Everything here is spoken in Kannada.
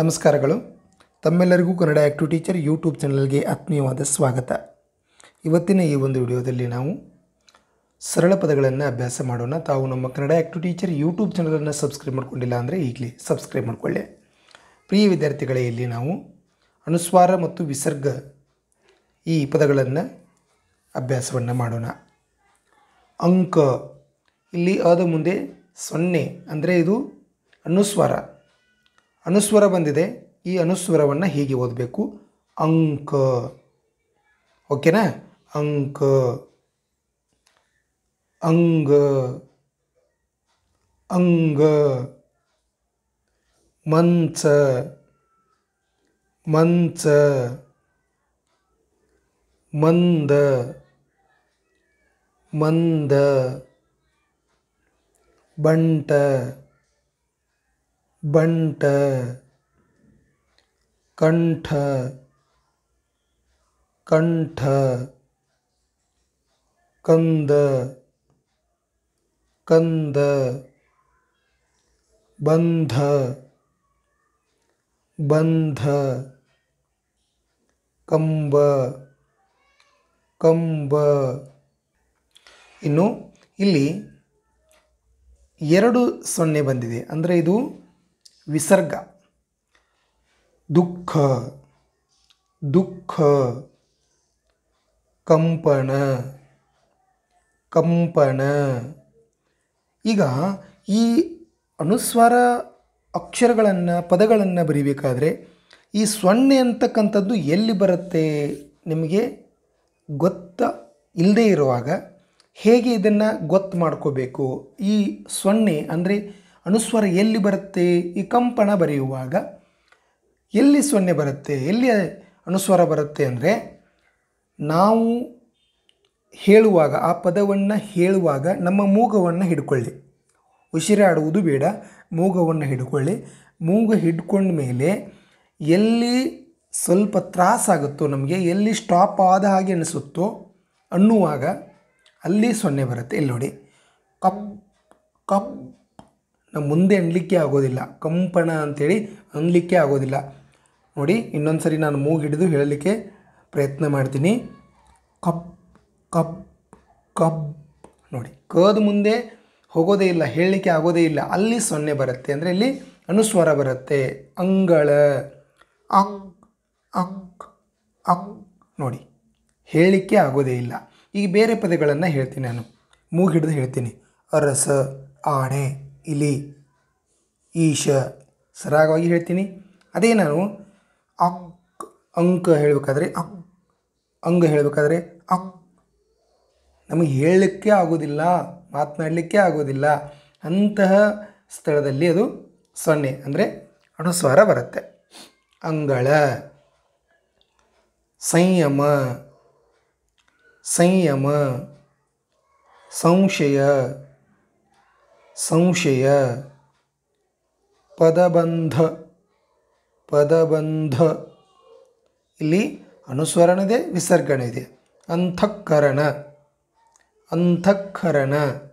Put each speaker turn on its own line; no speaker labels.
ನಮಸ್ಕಾರಗಳು ತಮ್ಮೆಲ್ಲರಿಗೂ ಕನ್ನಡ ಆ್ಯಕ್ಟಿವ್ ಟೀಚರ್ ಯೂಟ್ಯೂಬ್ ಚಾನಲ್ಗೆ ಆತ್ಮೀಯವಾದ ಸ್ವಾಗತ ಇವತ್ತಿನ ಈ ಒಂದು ವಿಡಿಯೋದಲ್ಲಿ ನಾವು ಸರಳ ಪದಗಳನ್ನು ಅಭ್ಯಾಸ ಮಾಡೋಣ ತಾವು ನಮ್ಮ ಕನ್ನಡ ಆ್ಯಕ್ಟಿವ್ ಟೀಚರ್ ಯೂಟ್ಯೂಬ್ ಚಾನಲನ್ನು ಸಬ್ಸ್ಕ್ರೈಬ್ ಮಾಡಿಕೊಂಡಿಲ್ಲ ಅಂದರೆ ಈಗಲೇ ಸಬ್ಸ್ಕ್ರೈಬ್ ಮಾಡಿಕೊಳ್ಳಿ ಪ್ರಿಯ ವಿದ್ಯಾರ್ಥಿಗಳೇ ಇಲ್ಲಿ ನಾವು ಅನುಸ್ವಾರ ಮತ್ತು ವಿಸರ್ಗ ಈ ಪದಗಳನ್ನು ಅಭ್ಯಾಸವನ್ನು ಮಾಡೋಣ ಅಂಕ ಇಲ್ಲಿ ಅದ ಮುಂದೆ ಸೊನ್ನೆ ಅಂದರೆ ಇದು ಅನುಸ್ವಾರ ಅನುಸ್ವರ ಬಂದಿದೆ ಈ ಅನುಸ್ವರವನ್ನು ಹೀಗೆ ಓದಬೇಕು ಅಂಕ ಓಕೆನಾ ಅಂಕ ಅಂಗ ಅಂಗ ಮಂಚ ಮಂಚ ಮಂದ ಮಂದ ಬಂಟ ಬಂಟ ಕಂಠ ಕಂಠ ಕಂದ ಕಂದ ಬಂಧ ಬಂಧ ಕಂಬ ಕಂಬ ಇನ್ನು ಇಲ್ಲಿ ಎರಡು ಸೊನ್ನೆ ಬಂದಿದೆ ಅಂದರೆ ಇದು ವಿಸರ್ಗ ದುಃಖ ದುಃಖ ಕಂಪನ ಕಂಪಣ ಈಗ ಈ ಅನುಸ್ವಾರ ಅಕ್ಷರಗಳನ್ನು ಪದಗಳನ್ನು ಬರಿಬೇಕಾದ್ರೆ ಈ ಸೊನ್ನೆ ಅಂತಕ್ಕಂಥದ್ದು ಎಲ್ಲಿ ಬರುತ್ತೆ ನಿಮಗೆ ಗೊತ್ತ ಇಲ್ಲದೇ ಇರುವಾಗ ಹೇಗೆ ಇದನ್ನು ಗೊತ್ತು ಮಾಡ್ಕೋಬೇಕು ಈ ಸೊನ್ನೆ ಅಂದರೆ ಅನುಸ್ವರ ಎಲ್ಲಿ ಬರುತ್ತೆ ಈ ಕಂಪನ ಬರೆಯುವಾಗ ಎಲ್ಲಿ ಸೊನ್ನೆ ಬರುತ್ತೆ ಎಲ್ಲಿ ಅನುಸ್ವರ ಬರುತ್ತೆ ಅಂದರೆ ನಾವು ಹೇಳುವಾಗ ಆ ಪದವನ್ನು ಹೇಳುವಾಗ ನಮ್ಮ ಮೂಗವನ್ನು ಹಿಡ್ಕೊಳ್ಳಿ ಉಸಿರಾಡುವುದು ಬೇಡ ಮೂಗವನ್ನು ಹಿಡ್ಕೊಳ್ಳಿ ಮೂಗ ಹಿಡ್ಕೊಂಡ ಮೇಲೆ ಎಲ್ಲಿ ಸ್ವಲ್ಪ ತ್ರಾಸಾಗುತ್ತೋ ನಮಗೆ ಎಲ್ಲಿ ಸ್ಟಾಪ್ ಆದ ಹಾಗೆ ಅನಿಸುತ್ತೋ ಅನ್ನುವಾಗ ಅಲ್ಲಿ ಸೊನ್ನೆ ಬರುತ್ತೆ ಇಲ್ಲಿ ನೋಡಿ ಕಪ್ ಕಪ್ ನಾವು ಮುಂದೆ ಅನ್ಲಿಕ್ಕೆ ಆಗೋದಿಲ್ಲ ಕಂಪಣ ಅಂಥೇಳಿ ಅನ್ಲಿಕ್ಕೆ ಆಗೋದಿಲ್ಲ ನೋಡಿ ಇನ್ನೊಂದು ಸರಿ ನಾನು ಮೂಗು ಹಿಡಿದು ಹೇಳಲಿಕ್ಕೆ ಪ್ರಯತ್ನ ಮಾಡ್ತೀನಿ ಕಪ್ ಕಪ್ ಕಪ್ ನೋಡಿ ಕದ ಮುಂದೆ ಹೋಗೋದೇ ಇಲ್ಲ ಹೇಳಲಿಕ್ಕೆ ಆಗೋದೇ ಇಲ್ಲ ಅಲ್ಲಿ ಸೊನ್ನೆ ಬರುತ್ತೆ ಅಂದರೆ ಇಲ್ಲಿ ಅನುಸ್ವರ ಬರುತ್ತೆ ಅಂಗಳ ಅಂಗ್ ಅಂಗ್ ಅಂಗ್ ನೋಡಿ ಹೇಳಲಿಕ್ಕೆ ಆಗೋದೇ ಇಲ್ಲ ಈಗ ಬೇರೆ ಪದಗಳನ್ನು ಹೇಳ್ತೀನಿ ನಾನು ಮೂಗಿಡ್ದು ಹೇಳ್ತೀನಿ ಅರಸ ಆಣೆ ಇಲಿ ಈಶ ಸರಾಗವಾಗಿ ಹೇಳ್ತೀನಿ ಅದೇ ನಾನು ಅಕ್ ಅಂಕ ಹೇಳಬೇಕಾದ್ರೆ ಅಕ್ ಅಂಗ ಹೇಳಬೇಕಾದ್ರೆ ಅಕ್ ನಮಗೆ ಹೇಳಲಿಕ್ಕೆ ಆಗೋದಿಲ್ಲ ಮಾತನಾಡಲಿಕ್ಕೆ ಆಗೋದಿಲ್ಲ ಅಂತಹ ಸ್ಥಳದಲ್ಲಿ ಅದು ಸೊನ್ನೆ ಅಂದರೆ ಅನುಸ್ವಾರ ಬರುತ್ತೆ ಅಂಗಳ ಸಂಯಮ ಸಂಯಮ ಸಂಶಯ ಸಂಶಯ ಪದಬಂಧ ಪದಬಂಧ ಇಲ್ಲಿ ಅನುಸ್ವರಣದೆ ವಿಸರ್ಗಣೆ ಇದೆ ಅಂತಃಕರಣ ಅಂತಃಕರಣ